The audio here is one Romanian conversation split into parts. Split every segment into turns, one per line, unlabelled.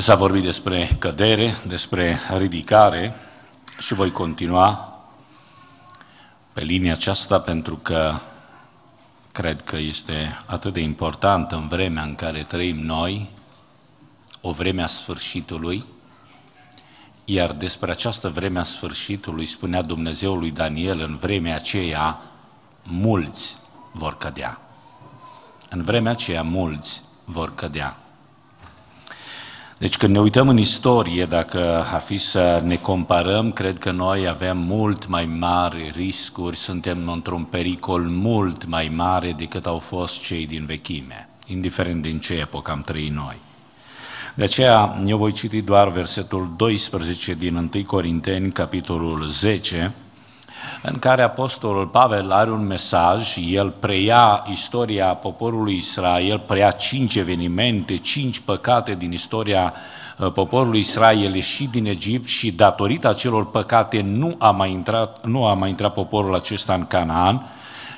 S-a vorbit despre cădere, despre ridicare și voi continua pe linia aceasta pentru că cred că este atât de important în vremea în care trăim noi, o vreme a sfârșitului, iar despre această vreme a sfârșitului spunea Dumnezeu lui Daniel, în vremea aceea mulți vor cădea. În vremea aceea mulți vor cădea. Deci când ne uităm în istorie, dacă ar fi să ne comparăm, cred că noi avem mult mai mari riscuri, suntem într-un pericol mult mai mare decât au fost cei din vechime, indiferent din ce epocă am trăit noi. De aceea eu voi citi doar versetul 12 din 1 Corinteni, capitolul 10, în care Apostolul Pavel are un mesaj, el preia istoria poporului Israel, preia cinci evenimente, cinci păcate din istoria uh, poporului Israel și din Egipt și datorită acelor păcate nu a mai intrat, nu a mai intrat poporul acesta în Canaan,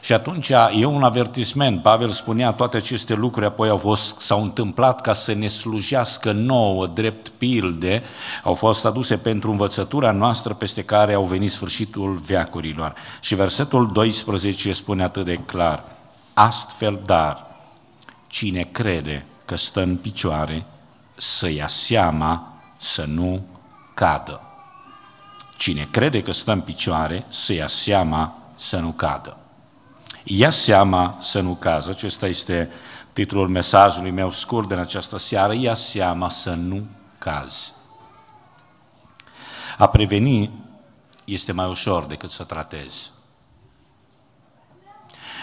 și atunci e un avertisment. Pavel spunea toate aceste lucruri apoi au fost, s-au întâmplat ca să ne slujească nouă, drept pilde, au fost aduse pentru învățătura noastră peste care au venit sfârșitul veacurilor. Și versetul 12 spune atât de clar, astfel dar, cine crede că stă în picioare, să ia seama să nu cadă. Cine crede că stă în picioare, să ia seama să nu cadă. Ia seama să nu cazi. Acesta este titlul mesajului meu scurt din această seară. Ia seama să nu cazi. A preveni este mai ușor decât să tratezi.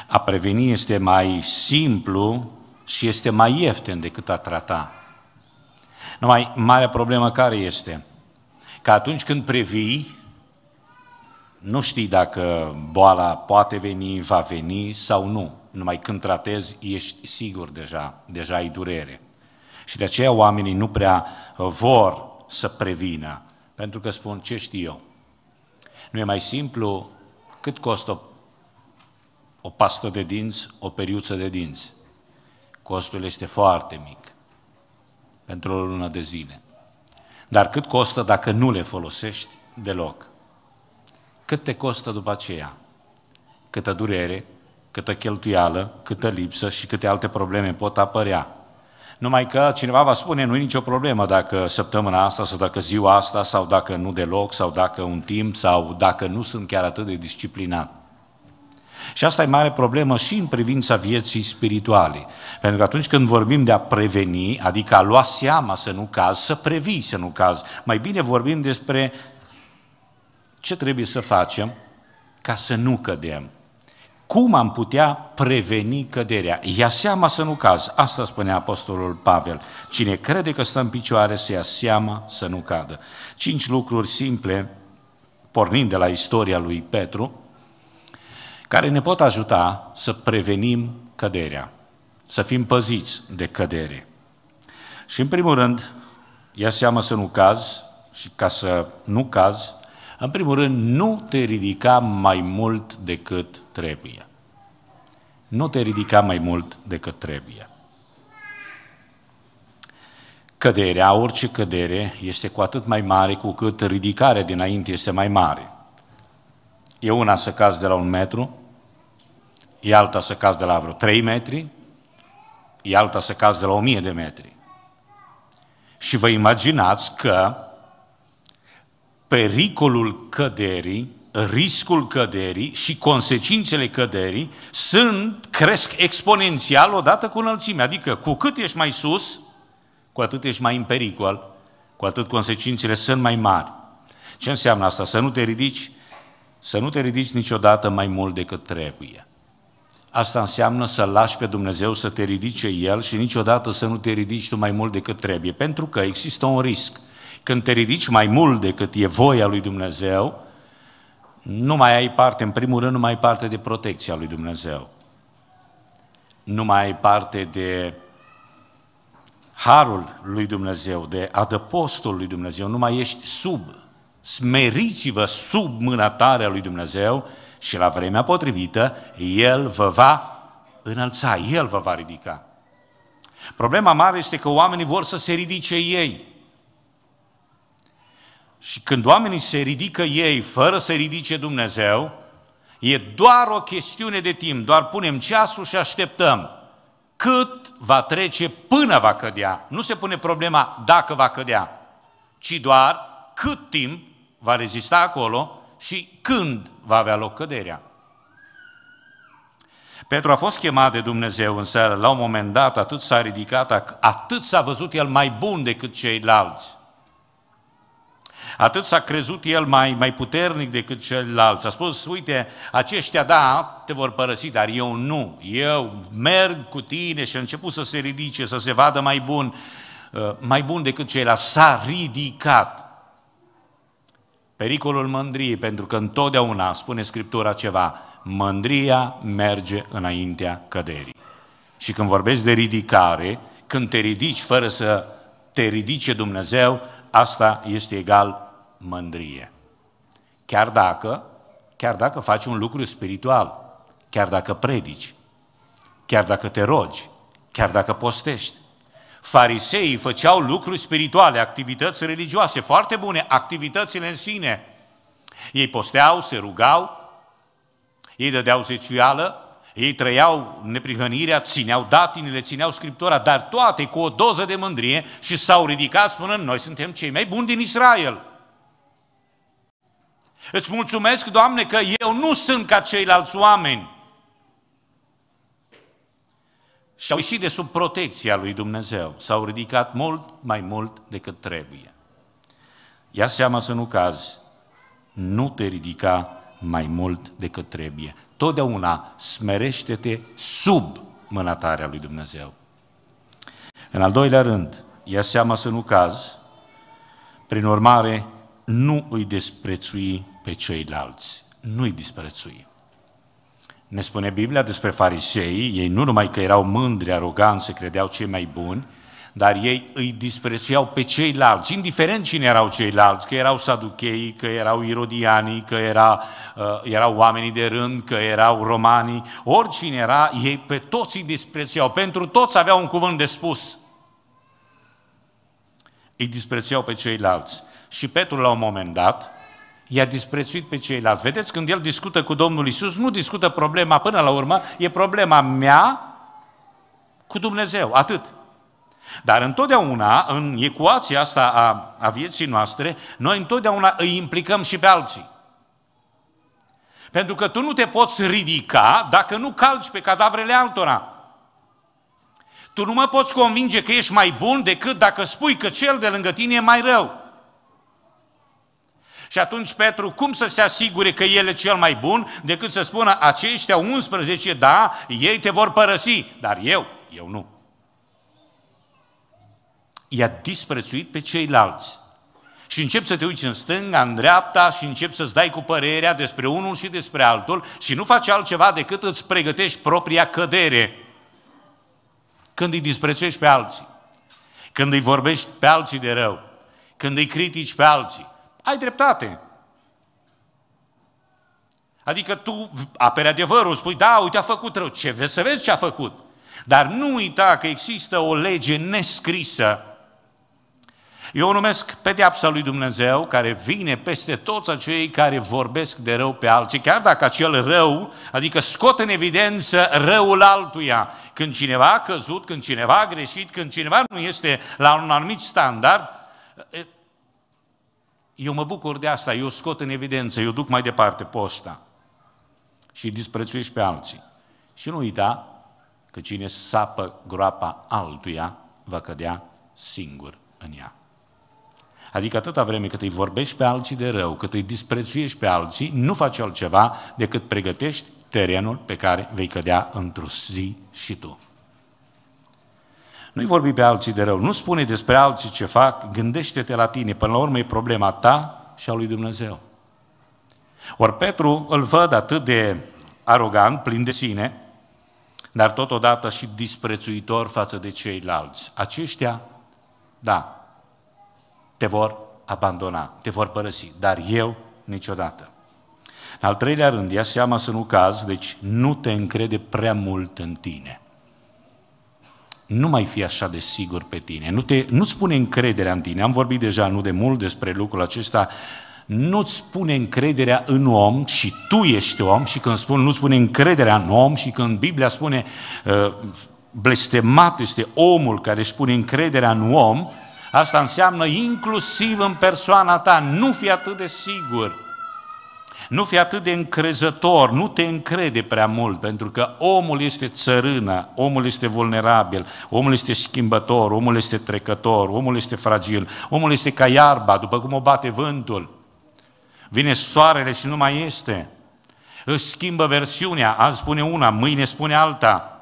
A preveni este mai simplu și este mai ieftin decât a trata. Numai marea problemă care este? Că atunci când previi, nu știi dacă boala poate veni, va veni sau nu. Numai când tratezi, ești sigur deja, deja ai durere. Și de aceea oamenii nu prea uh, vor să prevină, pentru că spun ce știu eu. Nu e mai simplu cât costă o, o pastă de dinți, o periuță de dinți. Costul este foarte mic pentru o lună de zile. Dar cât costă dacă nu le folosești deloc? Cât te costă după aceea? Câtă durere, câtă cheltuială, câtă lipsă și câte alte probleme pot apărea. Numai că cineva va spune, nu e nicio problemă dacă săptămâna asta sau dacă ziua asta sau dacă nu deloc sau dacă un timp sau dacă nu sunt chiar atât de disciplinat. Și asta e mare problemă și în privința vieții spirituale. Pentru că atunci când vorbim de a preveni, adică a lua seama să nu caz, să previi să nu caz, mai bine vorbim despre ce trebuie să facem ca să nu cădem? Cum am putea preveni căderea? Ia seama să nu cazi. Asta spune Apostolul Pavel. Cine crede că stă în picioare să ia seama să nu cadă. Cinci lucruri simple, pornind de la istoria lui Petru, care ne pot ajuta să prevenim căderea, să fim păziți de cădere. Și în primul rând, ia seama să nu cazi și ca să nu cazi, în primul rând, nu te ridica mai mult decât trebuie. Nu te ridica mai mult decât trebuie. Căderea, orice cădere, este cu atât mai mare cu cât ridicarea dinainte este mai mare. E una să cazi de la un metru, e alta să cazi de la vreo 3 metri, e alta să cazi de la 1000 de metri. Și vă imaginați că pericolul căderii, riscul căderii și consecințele căderii sunt, cresc exponențial odată cu înălțimea. Adică cu cât ești mai sus, cu atât ești mai în pericol, cu atât consecințele sunt mai mari. Ce înseamnă asta? Să nu te ridici, să nu te ridici niciodată mai mult decât trebuie. Asta înseamnă să lași pe Dumnezeu să te ridice El și niciodată să nu te ridici tu mai mult decât trebuie, pentru că există un risc când te ridici mai mult decât e voia lui Dumnezeu, nu mai ai parte, în primul rând, nu mai ai parte de protecția lui Dumnezeu. Nu mai ai parte de harul lui Dumnezeu, de adăpostul lui Dumnezeu, nu mai ești sub. Smeriți-vă sub mâna tare a lui Dumnezeu și la vremea potrivită El vă va înălța, El vă va ridica. Problema mare este că oamenii vor să se ridice ei. Și când oamenii se ridică ei fără să ridice Dumnezeu, e doar o chestiune de timp, doar punem ceasul și așteptăm cât va trece până va cădea. Nu se pune problema dacă va cădea, ci doar cât timp va rezista acolo și când va avea loc căderea. Petru a fost chemat de Dumnezeu, însă la un moment dat atât s-a ridicat, atât s-a văzut el mai bun decât ceilalți. Atât s-a crezut el mai, mai puternic decât s A spus, uite, aceștia, da, te vor părăsi, dar eu nu. Eu merg cu tine și a început să se ridice, să se vadă mai bun, uh, mai bun decât ceilalți. S-a ridicat. Pericolul mândriei, pentru că întotdeauna spune Scriptura ceva, mândria merge înaintea căderii. Și când vorbești de ridicare, când te ridici fără să te ridice Dumnezeu, asta este egal mândrie. Chiar dacă, chiar dacă faci un lucru spiritual, chiar dacă predici, chiar dacă te rogi, chiar dacă postești. Fariseii făceau lucruri spirituale, activități religioase, foarte bune, activitățile în sine. Ei posteau, se rugau, ei dădeau zeciuială, ei trăiau neprihănirea, țineau datinile, țineau Scriptura, dar toate cu o doză de mândrie și s-au ridicat spunând, noi suntem cei mai buni din Israel. Îți mulțumesc, Doamne, că eu nu sunt ca ceilalți oameni. Și au ieșit de sub protecția lui Dumnezeu. S-au ridicat mult mai mult decât trebuie. Ia seama să nu cazi. Nu te ridica mai mult decât trebuie. Totdeauna smerește-te sub mânatarea lui Dumnezeu. În al doilea rând, ia seama să nu caz. prin urmare, nu îi desprețui pe ceilalți, nu îi disprețui. Ne spune Biblia despre farisei, ei nu numai că erau mândri, aroganți, se credeau cei mai buni, dar ei îi disprețuiau pe ceilalți, indiferent cine erau ceilalți, că erau saduchei, că erau irodianii, că era, uh, erau oamenii de rând, că erau romanii, oricine era, ei pe toți îi disprețuiau, pentru toți aveau un cuvânt de spus. Îi disprețuiau pe ceilalți. Și Petru la un moment dat, i-a disprețuit pe ceilalți. Vedeți, când el discută cu Domnul Isus, nu discută problema până la urmă, e problema mea cu Dumnezeu, atât. Dar întotdeauna, în ecuația asta a, a vieții noastre, noi întotdeauna îi implicăm și pe alții. Pentru că tu nu te poți ridica dacă nu calci pe cadavrele altora. Tu nu mă poți convinge că ești mai bun decât dacă spui că cel de lângă tine e mai rău. Și atunci Petru, cum să se asigure că el e cel mai bun decât să spună aceștia 11, da, ei te vor părăsi, dar eu, eu nu i-a disprețuit pe ceilalți. Și încep să te uiți în stânga, în dreapta și încep să-ți dai cu părerea despre unul și despre altul și nu faci altceva decât îți pregătești propria cădere când îi disprețuiești pe alții, când îi vorbești pe alții de rău, când îi critici pe alții. Ai dreptate, Adică tu aperi adevărul, spui, da, uite, a făcut rău. Ce vezi să vezi ce a făcut? Dar nu uita că există o lege nescrisă eu o numesc pedeapsa lui Dumnezeu care vine peste toți acei care vorbesc de rău pe alții, chiar dacă acel rău, adică scot în evidență răul altuia. Când cineva a căzut, când cineva a greșit, când cineva nu este la un anumit standard, eu mă bucur de asta, eu scot în evidență, eu duc mai departe posta și disprețuiești pe alții. Și nu uita că cine sapă groapa altuia va cădea singur în ea. Adică atâta vreme cât îi vorbești pe alții de rău, cât îi disprețuiești pe alții, nu faci altceva decât pregătești terenul pe care vei cădea într-o zi și tu. Nu-i vorbi pe alții de rău, nu spune despre alții ce fac, gândește-te la tine, până la urmă e problema ta și a lui Dumnezeu. Ori Petru îl văd atât de arogant, plin de sine, dar totodată și disprețuitor față de ceilalți. Aceștia, da, te vor abandona, te vor părăsi, dar eu niciodată. În al treilea rând, ia seama să nu cazi, deci nu te încrede prea mult în tine. Nu mai fi așa de sigur pe tine, nu te, nu-ți pune încrederea în tine. Am vorbit deja nu de mult despre lucrul acesta, nu-ți pune încrederea în om și tu ești om și când spun nu-ți pune încrederea în om și când Biblia spune uh, blestemat este omul care își pune încrederea în om, Asta înseamnă inclusiv în persoana ta, nu fi atât de sigur, nu fi atât de încrezător, nu te încrede prea mult, pentru că omul este țărână, omul este vulnerabil, omul este schimbător, omul este trecător, omul este fragil, omul este ca iarba, după cum o bate vântul. Vine soarele și nu mai este. Își schimbă versiunea, azi spune una, mâine spune alta.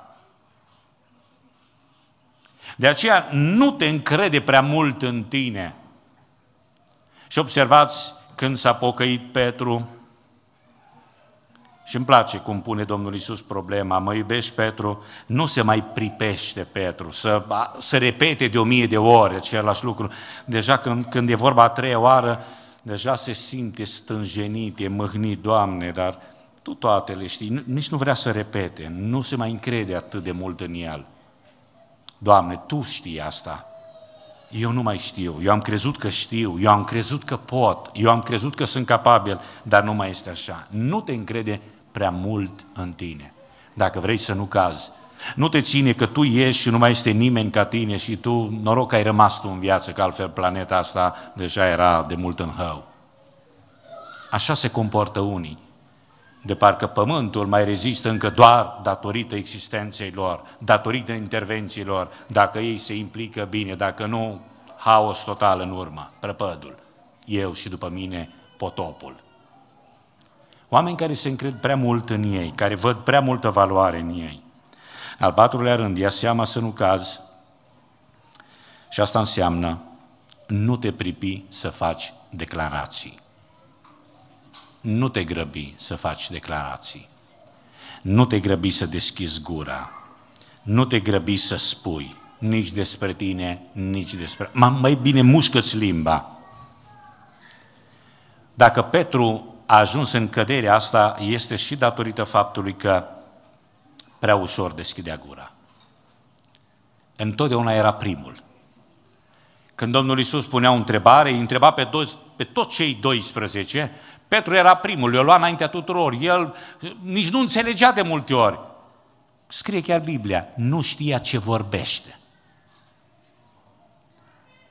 De aceea nu te încrede prea mult în tine. Și observați când s-a pocăit Petru, și îmi place cum pune Domnul Isus problema, mă iubești Petru, nu se mai pripește Petru, să, să repete de o mie de ore același lucru. Deja când, când e vorba a treia oară, deja se simte stânjenit, e mâhnit, Doamne, dar Tu toate le știi, nici nu vrea să repete, nu se mai încrede atât de mult în El. Doamne, Tu știi asta. Eu nu mai știu, eu am crezut că știu, eu am crezut că pot, eu am crezut că sunt capabil, dar nu mai este așa. Nu te încrede prea mult în tine. Dacă vrei să nu cazi, nu te ține că tu ieși și nu mai este nimeni ca tine și tu, noroc că ai rămas tu în viață, că altfel planeta asta deja era de mult în hău. Așa se comportă unii de parcă pământul mai rezistă încă doar datorită existenței lor, datorită intervențiilor, dacă ei se implică bine, dacă nu, haos total în urmă, prăpădul, eu și după mine potopul. Oameni care se încred prea mult în ei, care văd prea multă valoare în ei. Al patrulea rând, ia seama să nu caz și asta înseamnă nu te pripi să faci declarații nu te grăbi să faci declarații, nu te grăbi să deschizi gura, nu te grăbi să spui nici despre tine, nici despre... Mai bine mușcă-ți limba. Dacă Petru a ajuns în căderea asta, este și datorită faptului că prea ușor deschidea gura. Întotdeauna era primul. Când Domnul Iisus punea o întrebare, îi întreba pe, toți, pe toți cei 12 Petru era primul, le-a luat înaintea tuturor, el nici nu înțelegea de multe ori. Scrie chiar Biblia, nu știa ce vorbește.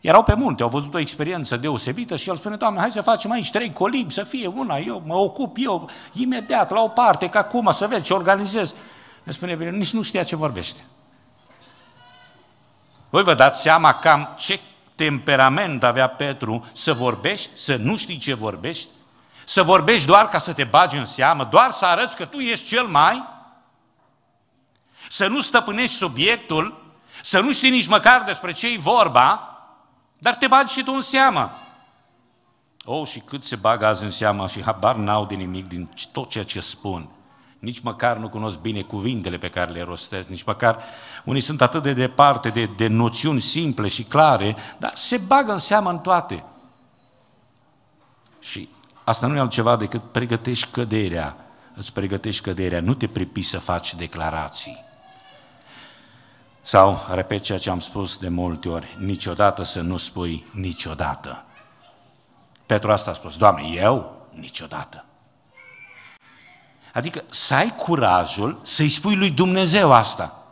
Erau pe munte, au văzut o experiență deosebită și el spune, Doamne, hai să facem aici trei colibi, să fie una, eu mă ocup eu imediat, la o parte, ca acum, să vezi ce organizez. Ne spune, bine, nici nu știa ce vorbește. Voi vă dați seama cam ce temperament avea Petru să vorbești, să nu știi ce vorbești? Să vorbești doar ca să te bagi în seamă, doar să arăți că tu ești cel mai? Să nu stăpânești subiectul, să nu știi nici măcar despre ce e vorba, dar te bagi și tu în seamă. Oh, și cât se bagă azi în seamă și habar n-au de nimic din tot ceea ce spun. Nici măcar nu cunosc bine cuvintele pe care le rostesc, nici măcar unii sunt atât de departe de, de noțiuni simple și clare, dar se bagă în seamă în toate. Și Asta nu e altceva decât pregătești căderea. Îți pregătești căderea, nu te pripi să faci declarații. Sau, repet ceea ce am spus de multe ori, niciodată să nu spui niciodată. Petru asta a spus, Doamne, eu niciodată. Adică să ai curajul să-i spui lui Dumnezeu asta.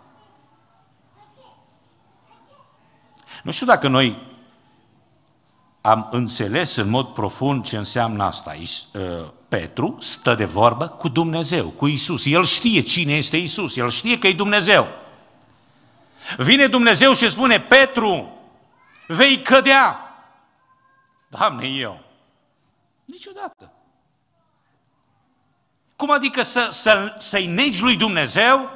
Nu știu dacă noi am înțeles în mod profund ce înseamnă asta. Uh, Petru stă de vorbă cu Dumnezeu, cu Isus. El știe cine este Isus, el știe că e Dumnezeu. Vine Dumnezeu și spune, Petru, vei cădea. Doamne, eu. Niciodată. Cum adică să, să, să-i negi lui Dumnezeu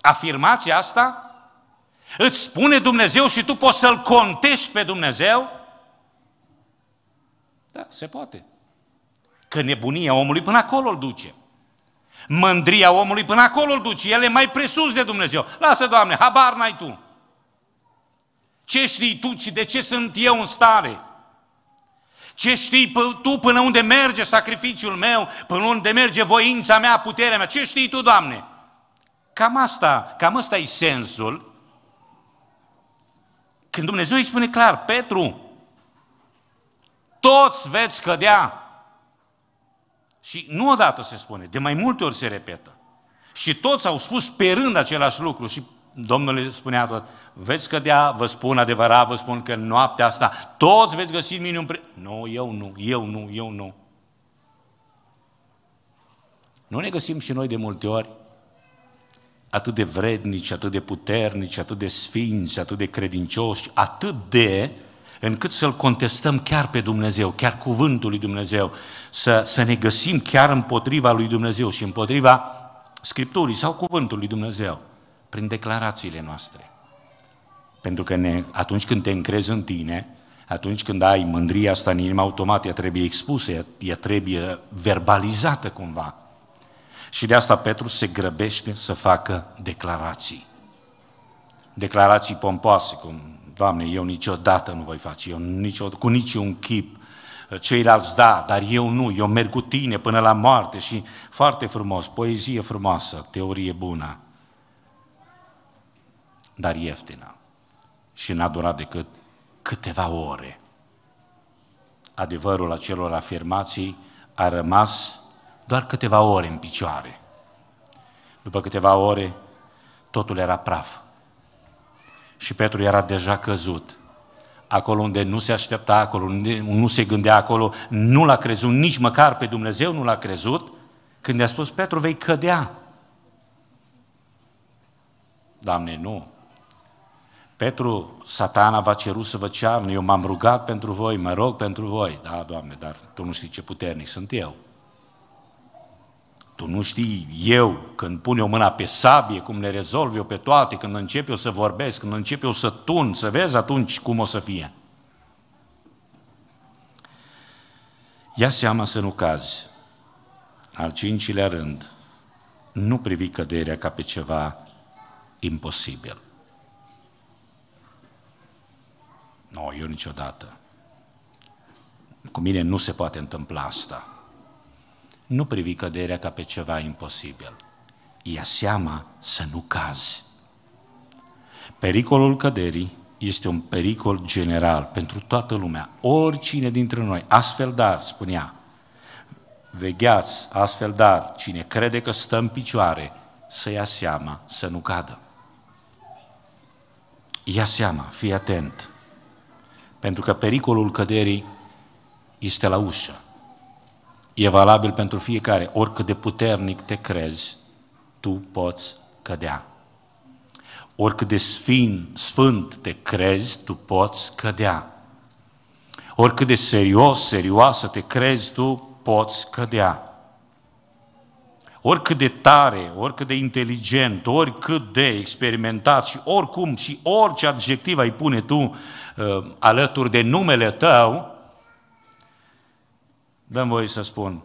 afirmația asta? Îți spune Dumnezeu și tu poți să-L contești pe Dumnezeu? Da, se poate. Că nebunia omului până acolo îl duce. Mândria omului până acolo îl duce. El e mai presus de Dumnezeu. Lasă, Doamne, habar n-ai Tu. Ce știi Tu și de ce sunt eu în stare? Ce știi Tu până unde merge sacrificiul meu, până unde merge voința mea, puterea mea? Ce știi Tu, Doamne? Cam asta, cam asta e sensul. Când Dumnezeu îi spune clar, Petru, toți veți cădea. Și nu odată se spune, de mai multe ori se repetă. Și toți au spus rând același lucru și Domnul le spunea tot, veți cădea, vă spun adevărat, vă spun că noaptea asta toți veți găsi un pre... Nu, eu nu, eu nu, eu nu. Nu ne găsim și noi de multe ori atât de vrednici, atât de puternici, atât de sfinți, atât de credincioși, atât de încât să-L contestăm chiar pe Dumnezeu, chiar cuvântul lui Dumnezeu, să, să ne găsim chiar împotriva lui Dumnezeu și împotriva Scripturii sau cuvântul lui Dumnezeu, prin declarațiile noastre. Pentru că ne, atunci când te încrezi în tine, atunci când ai mândria asta în inimă automat, ea trebuie expusă, ea, ea trebuie verbalizată cumva. Și de asta Petru se grăbește să facă declarații. Declarații pompoase, cum Doamne, eu niciodată nu voi face, eu nicio, cu niciun chip, ceilalți da, dar eu nu, eu merg cu tine până la moarte și foarte frumos, poezie frumoasă, teorie bună, dar ieftină. Și n-a durat decât câteva ore. Adevărul acelor afirmații a rămas doar câteva ore în picioare. După câteva ore, totul era praf. Și Petru era deja căzut. Acolo unde nu se aștepta, acolo unde nu se gândea, acolo nu l-a crezut, nici măcar pe Dumnezeu nu l-a crezut, când i-a spus, Petru, vei cădea. Doamne, nu. Petru, satana v-a cerut să vă cearnă, eu m-am rugat pentru voi, mă rog pentru voi. Da, Doamne, dar tu nu știi ce puternic sunt eu. Tu nu știi eu, când pun eu mâna pe sabie, cum le rezolv eu pe toate, când încep eu să vorbesc, când încep eu să tun, să vezi atunci cum o să fie. Ia seama să nu cazi. Al cincilea rând, nu privi căderea ca pe ceva imposibil. Nu, no, eu niciodată. Cu mine nu se poate întâmpla asta. Nu privi căderea ca pe ceva imposibil. Ia seama să nu cazi. Pericolul căderii este un pericol general pentru toată lumea, oricine dintre noi. Astfel dar, spunea, vegheați, astfel dar, cine crede că stă în picioare, să ia seama să nu cadă. Ia seama, fii atent, pentru că pericolul căderii este la ușă. E valabil pentru fiecare. Oricât de puternic te crezi, tu poți cădea. Oricât de sfin, sfânt te crezi, tu poți cădea. Oricât de serios, serioasă te crezi, tu poți cădea. Oricât de tare, oricât de inteligent, oricât de experimentat și oricum și orice adjectiv ai pune tu uh, alături de numele tău, Dăm voie să spun,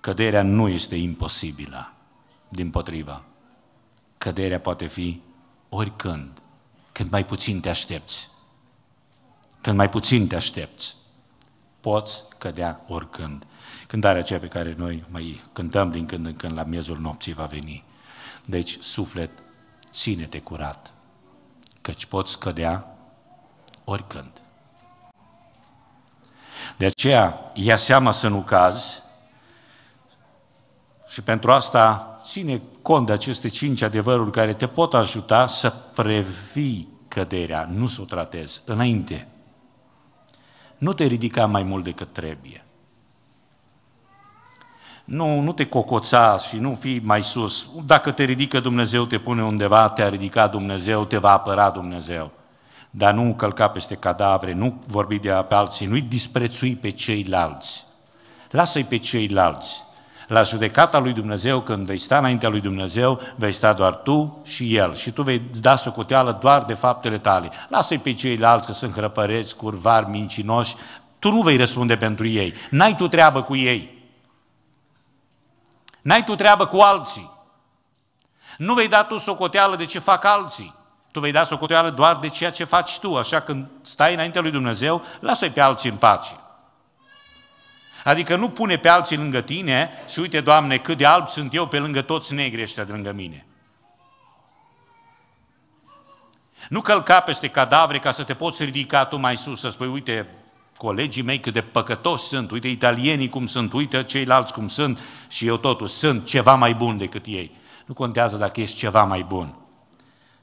căderea nu este imposibilă, din potriva. Căderea poate fi oricând, când mai puțin te aștepți. Când mai puțin te aștepți, poți cădea oricând. Cântarea aceea pe care noi mai cântăm din când în când la miezul nopții va veni. Deci, suflet, ține-te curat, căci poți cădea oricând. De aceea, ia seama să nu cazi și pentru asta ține cont de aceste cinci adevăruri care te pot ajuta să previi căderea, nu să o tratezi, înainte. Nu te ridica mai mult decât trebuie. Nu, nu te cocoța și nu fi mai sus. Dacă te ridică Dumnezeu, te pune undeva, te-a ridicat Dumnezeu, te va apăra Dumnezeu dar nu încălca peste cadavre, nu vorbi de pe alții, nu-i disprețui pe ceilalți. Lasă-i pe ceilalți. La judecata lui Dumnezeu, când vei sta înaintea lui Dumnezeu, vei sta doar tu și El și tu vei da socoteală doar de faptele tale. Lasă-i pe ceilalți că sunt hrăpăreți, curvari, mincinoși, tu nu vei răspunde pentru ei. N-ai tu treabă cu ei. N-ai tu treabă cu alții. Nu vei da tu socoteală de ce fac alții. Tu vei da socoteală doar de ceea ce faci tu, așa când stai înaintea lui Dumnezeu, lasă-i pe alții în pace. Adică nu pune pe alții lângă tine și uite, Doamne, cât de alb sunt eu pe lângă toți negri ăștia de lângă mine. Nu călca peste cadavre ca să te poți ridica tu mai sus, să spui, uite, colegii mei cât de păcătoși sunt, uite italienii cum sunt, uite ceilalți cum sunt și eu totuși sunt ceva mai bun decât ei. Nu contează dacă ești ceva mai bun.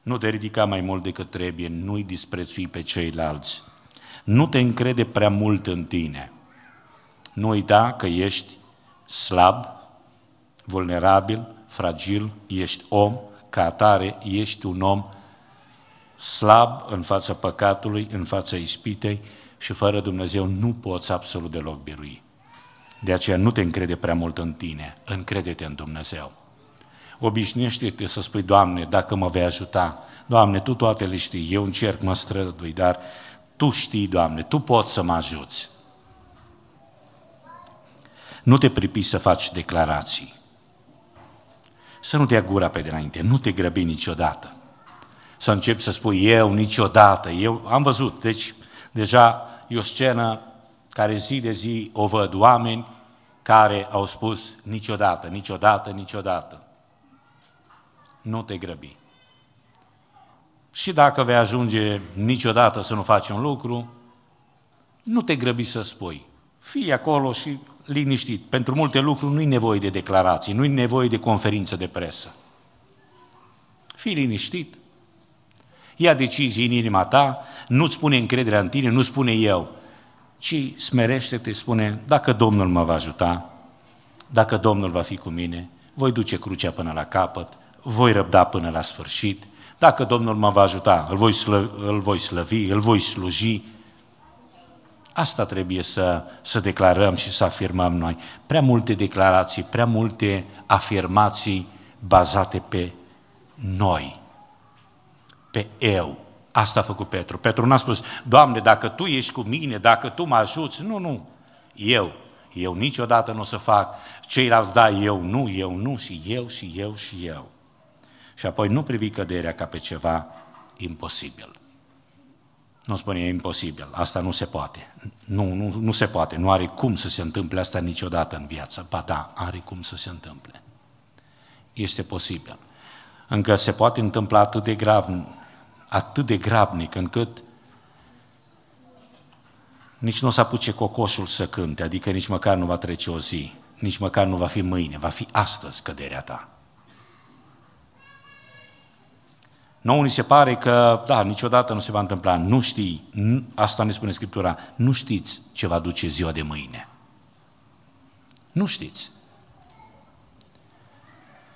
Nu te ridica mai mult decât trebuie, nu-i disprețui pe ceilalți. Nu te încrede prea mult în tine. Nu uita că ești slab, vulnerabil, fragil, ești om, ca atare ești un om slab în fața păcatului, în fața ispitei și fără Dumnezeu nu poți absolut deloc birui. De aceea nu te încrede prea mult în tine, încrede-te în Dumnezeu obișnuiește-te să spui, Doamne, dacă mă vei ajuta, Doamne, Tu toate le știi, eu încerc, mă strădui, dar Tu știi, Doamne, Tu poți să mă ajuți. Nu te pripi să faci declarații. Să nu te gura pe dinainte, nu te grăbi niciodată. Să începi să spui eu niciodată, eu am văzut, deci deja e o scenă care zi de zi o văd oameni care au spus niciodată, niciodată, niciodată nu te grăbi. Și dacă vei ajunge niciodată să nu faci un lucru, nu te grăbi să spui. Fii acolo și liniștit. Pentru multe lucruri nu-i nevoie de declarații, nu-i nevoie de conferință de presă. Fii liniștit. Ia decizii în inima ta, nu-ți spune încrederea în tine, nu spune eu, ci smerește-te, spune, dacă Domnul mă va ajuta, dacă Domnul va fi cu mine, voi duce crucea până la capăt, voi răbda până la sfârșit, dacă Domnul mă va ajuta, îl voi, slăvi, îl voi slăvi, îl voi sluji. Asta trebuie să, să declarăm și să afirmăm noi. Prea multe declarații, prea multe afirmații bazate pe noi, pe eu. Asta a făcut Petru. Petru n-a spus, Doamne, dacă Tu ești cu mine, dacă Tu mă ajuți, nu, nu, eu, eu niciodată nu o să fac, ceilalți da, eu nu, eu nu și eu și eu și eu. Și apoi nu privi căderea ca pe ceva imposibil. Nu spune e imposibil, asta nu se poate. Nu, nu, nu se poate, nu are cum să se întâmple asta niciodată în viață. Ba da, are cum să se întâmple. Este posibil. Încă se poate întâmpla atât de grav, atât de grabnic, încât nici nu o să apuce cocoșul să cânte, adică nici măcar nu va trece o zi, nici măcar nu va fi mâine, va fi astăzi căderea ta. Nouă ni se pare că, da, niciodată nu se va întâmpla. Nu știi, asta ne spune Scriptura, nu știți ce va duce ziua de mâine. Nu știți.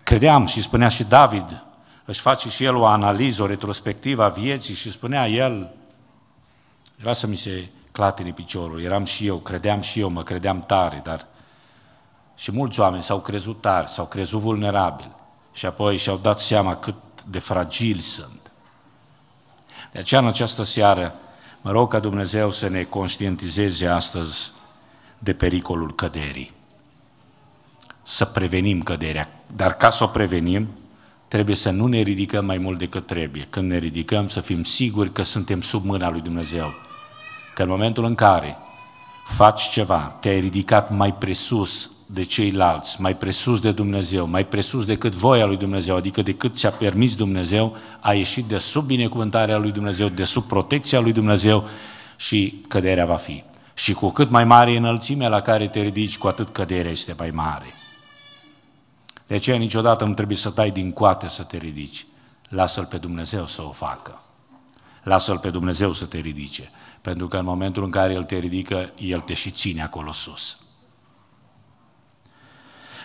Credeam și spunea și David, își face și el o analiză, o retrospectivă a vieții și spunea el, era să mi se clatine piciorul, eram și eu, credeam și eu, mă credeam tare, dar și mulți oameni s-au crezut tari, s-au crezut vulnerabili și apoi și-au dat seama cât de fragili sunt. De aceea, în această seară, mă rog ca Dumnezeu să ne conștientizeze astăzi de pericolul căderii. Să prevenim căderea. Dar ca să o prevenim, trebuie să nu ne ridicăm mai mult decât trebuie. Când ne ridicăm, să fim siguri că suntem sub mâna lui Dumnezeu. Că în momentul în care faci ceva, te-ai ridicat mai presus de ceilalți, mai presus de Dumnezeu, mai presus decât voia lui Dumnezeu, adică decât ce a permis Dumnezeu, a ieșit de sub binecuvântarea lui Dumnezeu, de sub protecția lui Dumnezeu și căderea va fi. Și cu cât mai mare e înălțimea la care te ridici, cu atât căderea este mai mare. De aceea niciodată nu trebuie să tai din coate să te ridici. Lasă-L pe Dumnezeu să o facă. Lasă-L pe Dumnezeu să te ridice. Pentru că în momentul în care El te ridică, El te și ține acolo sus.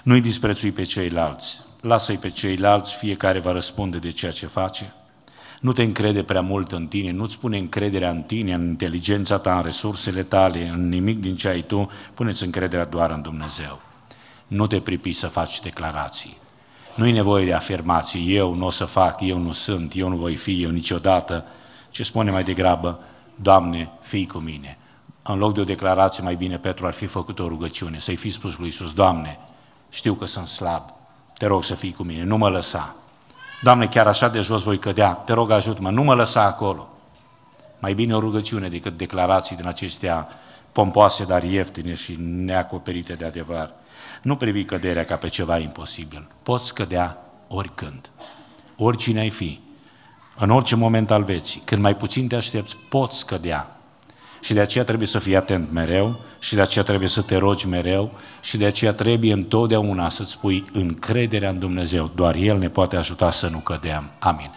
Nu-i disprețui pe ceilalți, lasă-i pe ceilalți, fiecare va răspunde de ceea ce face. Nu te încrede prea mult în tine, nu-ți pune încrederea în tine, în inteligența ta, în resursele tale, în nimic din ce ai tu, puneți încrederea doar în Dumnezeu. Nu te pripi să faci declarații. Nu e nevoie de afirmații, eu nu o să fac, eu nu sunt, eu nu voi fi, eu niciodată, ce spune mai degrabă, Doamne, fii cu mine. În loc de o declarație, mai bine Petru ar fi făcut o rugăciune, să-i fi spus lui Iisus, Doamne, știu că sunt slab, te rog să fii cu mine, nu mă lăsa. Doamne, chiar așa de jos voi cădea, te rog ajută mă nu mă lăsa acolo. Mai bine o rugăciune decât declarații din acestea pompoase, dar ieftine și neacoperite de adevăr. Nu privi căderea ca pe ceva imposibil. Poți cădea oricând, oricine ai fi, în orice moment al vieții, când mai puțin te aștepți, poți cădea și de aceea trebuie să fii atent mereu, și de aceea trebuie să te rogi mereu, și de aceea trebuie întotdeauna să-ți pui încrederea în Dumnezeu. Doar El ne poate ajuta să nu cădem. Amin.